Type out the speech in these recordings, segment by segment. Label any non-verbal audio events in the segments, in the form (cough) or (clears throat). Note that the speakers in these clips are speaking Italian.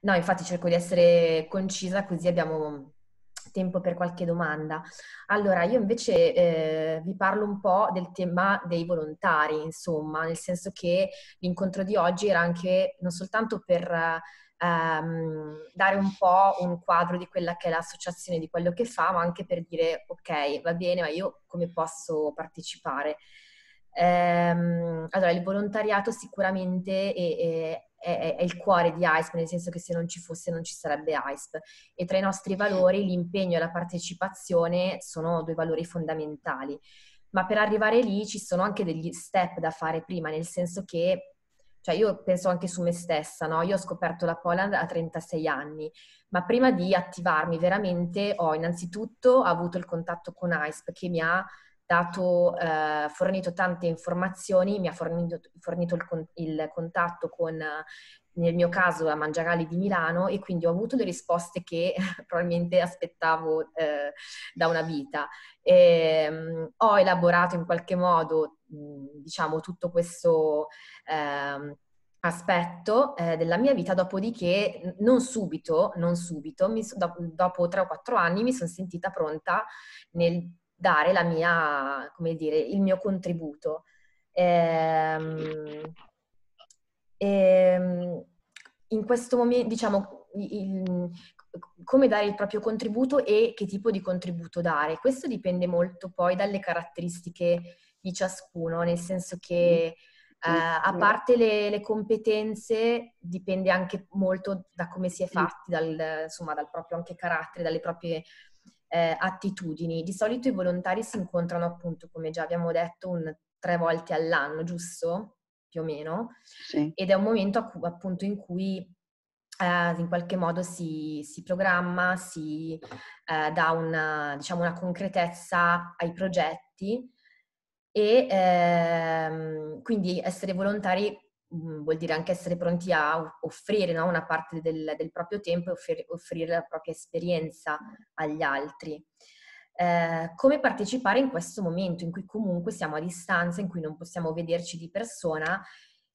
No, infatti cerco di essere concisa così abbiamo tempo per qualche domanda. Allora, io invece eh, vi parlo un po' del tema dei volontari, insomma, nel senso che l'incontro di oggi era anche non soltanto per ehm, dare un po' un quadro di quella che è l'associazione, di quello che fa, ma anche per dire ok, va bene, ma io come posso partecipare? Ehm, allora, il volontariato sicuramente è è, è, il cuore di AISP, nel senso che se non ci fosse non ci sarebbe AISP. E tra i nostri valori l'impegno e la partecipazione sono due valori fondamentali. Ma per arrivare lì ci sono anche degli step da fare prima, nel senso che cioè io penso anche su me stessa, no? Io ho scoperto la Poland a 36 anni, ma prima di attivarmi veramente ho innanzitutto avuto il contatto con AISP che mi ha dato, eh, fornito tante informazioni, mi ha fornito, fornito il, il, contatto con, nel mio caso, la Mangiarali di Milano e quindi ho avuto le risposte che (laughs) probabilmente aspettavo eh, da una vita. E, ehm, mh, ho elaborato in qualche modo, mh, diciamo, tutto questo... Ehm, aspetto eh, della mia vita, dopodiché non subito, non subito mi, do, dopo tre o quattro anni mi sono sentita pronta nel dare la mia, come dire, il mio contributo. Ehm, ehm, in questo momento, diciamo, il, come dare il proprio contributo e che tipo di contributo dare. Questo dipende molto poi dalle caratteristiche di ciascuno, nel senso che mm. eh, a parte le, le, competenze dipende anche molto da come si è fatti, dal, insomma, dal proprio anche carattere, dalle proprie eh, attitudini. Di solito i volontari si incontrano appunto, come già abbiamo detto, un, tre volte all'anno, giusto? Più o meno. Sì. Ed è un momento appunto in cui eh, in qualche modo si, si programma, si eh, dà una, diciamo, una concretezza ai progetti e ehm, quindi essere volontari Mhmm, vuol dire anche essere pronti a offrire no? una parte del, del, proprio tempo e offrire, offrire, la propria esperienza agli altri. Eh, come partecipare in questo momento in cui comunque siamo a distanza, in cui non possiamo vederci di persona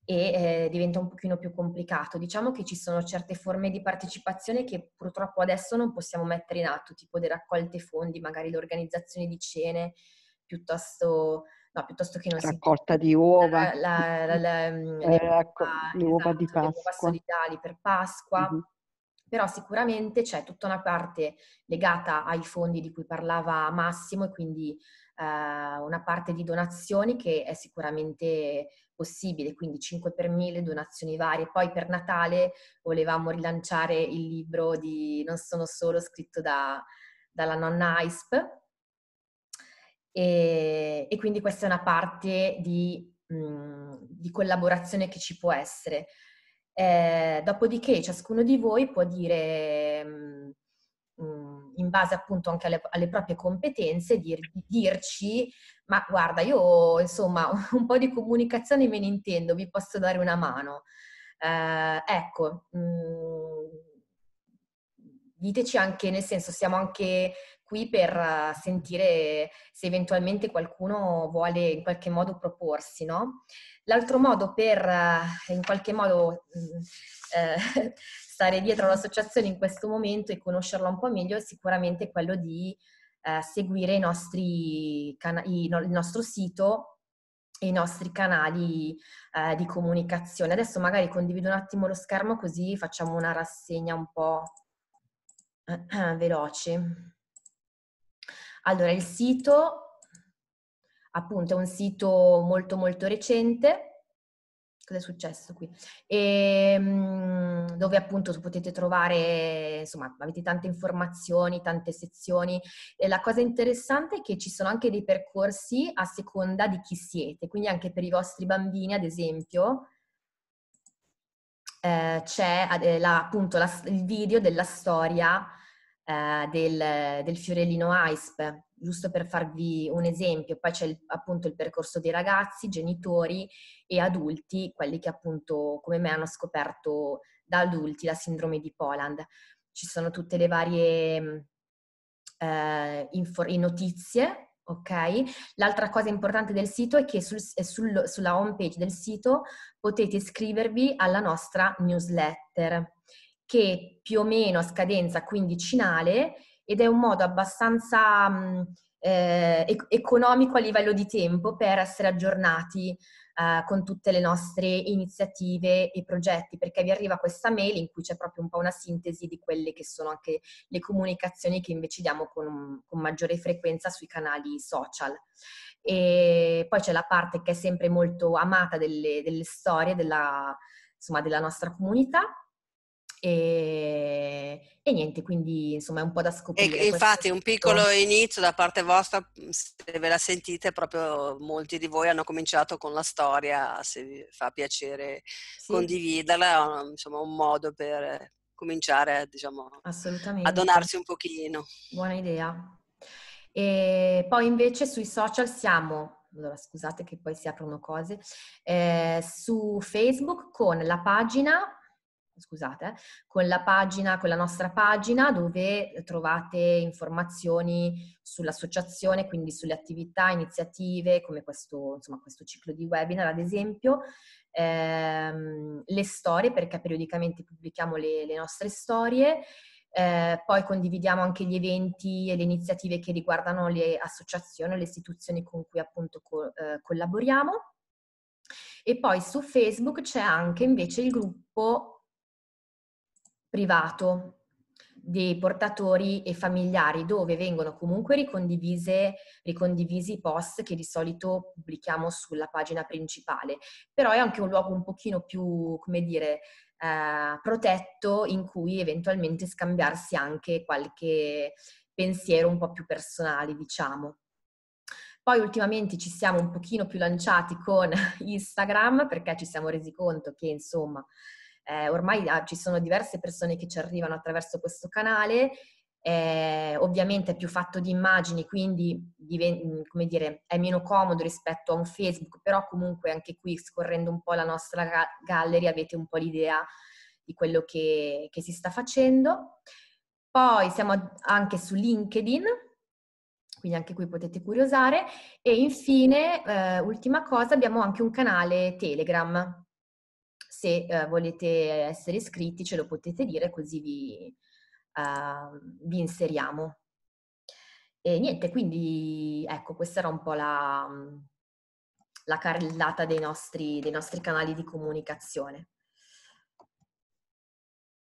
e eh, diventa un pochino più complicato. Diciamo che ci sono certe forme di partecipazione che purtroppo adesso non possiamo mettere in atto, tipo le raccolte fondi, magari l'organizzazione di cene, piuttosto no, piuttosto che non la raccolta di uova, la, la, la, le, ehm, racco- eh, uova, le uova esatto, di Pasqua, le uova per Pasqua. Mm-hmm. Però sicuramente c'è tutta una parte legata ai fondi di cui parlava Massimo e quindi eh, una parte di donazioni che è sicuramente possibile, quindi 5 per 1000, donazioni varie. Poi per Natale volevamo rilanciare il libro di Non sono solo scritto da, dalla nonna ISP, e, e quindi questa è una parte di, mh, mhmm, di collaborazione che ci può essere. Eh, dopodiché ciascuno di voi può dire, mh, mhmm, mhmm, in base appunto anche alle, alle proprie competenze, dir, dirci, ma guarda, io insomma (laughs) un po' di comunicazione me ne intendo, vi posso dare una mano. Eh, ecco, mh, diteci anche, nel senso, siamo anche qui per eh, sentire se eventualmente qualcuno vuole in qualche modo proporsi, no? L'altro modo per eh, in qualche modo mm, eh, (laughs) stare dietro all'associazione in questo momento e conoscerla un po' meglio è sicuramente quello di seguire i cana- il nostro sito e i nostri canali di comunicazione. Adesso magari condivido un attimo lo schermo così facciamo una rassegna un po' (clears throat) veloce. Allora, il sito, appunto, è un sito molto molto recente, cosa è successo qui? E, ehm, dove appunto potete trovare, insomma, avete tante informazioni, tante sezioni. E la cosa interessante è che ci sono anche dei percorsi a seconda di chi siete, quindi anche per i vostri bambini, ad esempio. Eh, c'è eh, la, appunto la, il video della storia eh, del, del, Fiorellino AISP, giusto per farvi un esempio. Poi c'è il, appunto il percorso dei ragazzi, genitori e adulti, quelli che appunto come me hanno scoperto da adulti la sindrome di Poland. Ci sono tutte le varie mm, eh, info, notizie ok? L'altra cosa importante del sito è che sul, sul, sulla home page del sito potete iscrivervi alla nostra newsletter che più o meno a scadenza quindicinale ed è un modo abbastanza mm, eh, economico a livello di tempo per essere aggiornati eh, con tutte le nostre iniziative e progetti, perché vi arriva questa mail in cui c'è proprio un po' una sintesi di quelle che sono anche le comunicazioni che invece diamo con, con maggiore frequenza sui canali social. E poi c'è la parte che è sempre molto amata delle, delle storie della, insomma, della nostra comunità e, e, niente, quindi insomma è un po' da scoprire. E, infatti un piccolo inizio da parte vostra, mhmm, se ve la sentite, proprio molti di voi hanno cominciato con la storia, se vi fa piacere sì. condividerla, è insomma un modo per cominciare diciamo, a donarsi un pochino. Buona idea. E poi invece sui social siamo allora scusate che poi si aprono cose, eh, su Facebook con la pagina scusate, con la pagina, con la nostra pagina dove trovate informazioni sull'associazione, quindi sulle attività, iniziative, come questo, insomma, questo ciclo di webinar ad esempio, ehm, le storie, perché periodicamente pubblichiamo le, le nostre storie, eh, poi condividiamo anche gli eventi e le iniziative che riguardano le associazioni, le istituzioni con cui appunto co- eh, collaboriamo. E poi su Facebook c'è anche invece il gruppo privato dei portatori e familiari dove vengono comunque ricondivisi i post che di solito pubblichiamo sulla pagina principale, però è anche un luogo un pochino più, come dire, eh, protetto in cui eventualmente scambiarsi anche qualche pensiero un po' più personale, diciamo. Poi ultimamente ci siamo un pochino più lanciati con (laughs) Instagram perché ci siamo resi conto che insomma eh, ormai ah, ci sono diverse persone che ci arrivano attraverso questo canale, eh, ovviamente è più fatto di immagini, quindi mm, come dire, è meno comodo rispetto a un Facebook, però comunque anche qui scorrendo un po' la nostra gallery avete un po' l'idea di quello che, che si sta facendo. Poi siamo anche su LinkedIn, quindi anche qui potete curiosare. E infine, eh, ultima cosa, abbiamo anche un canale Telegram se eh, volete essere iscritti ce lo potete dire così vi, uh, vi inseriamo. E niente, quindi ecco, questa era un po' la, la carrellata dei nostri, dei nostri canali di comunicazione.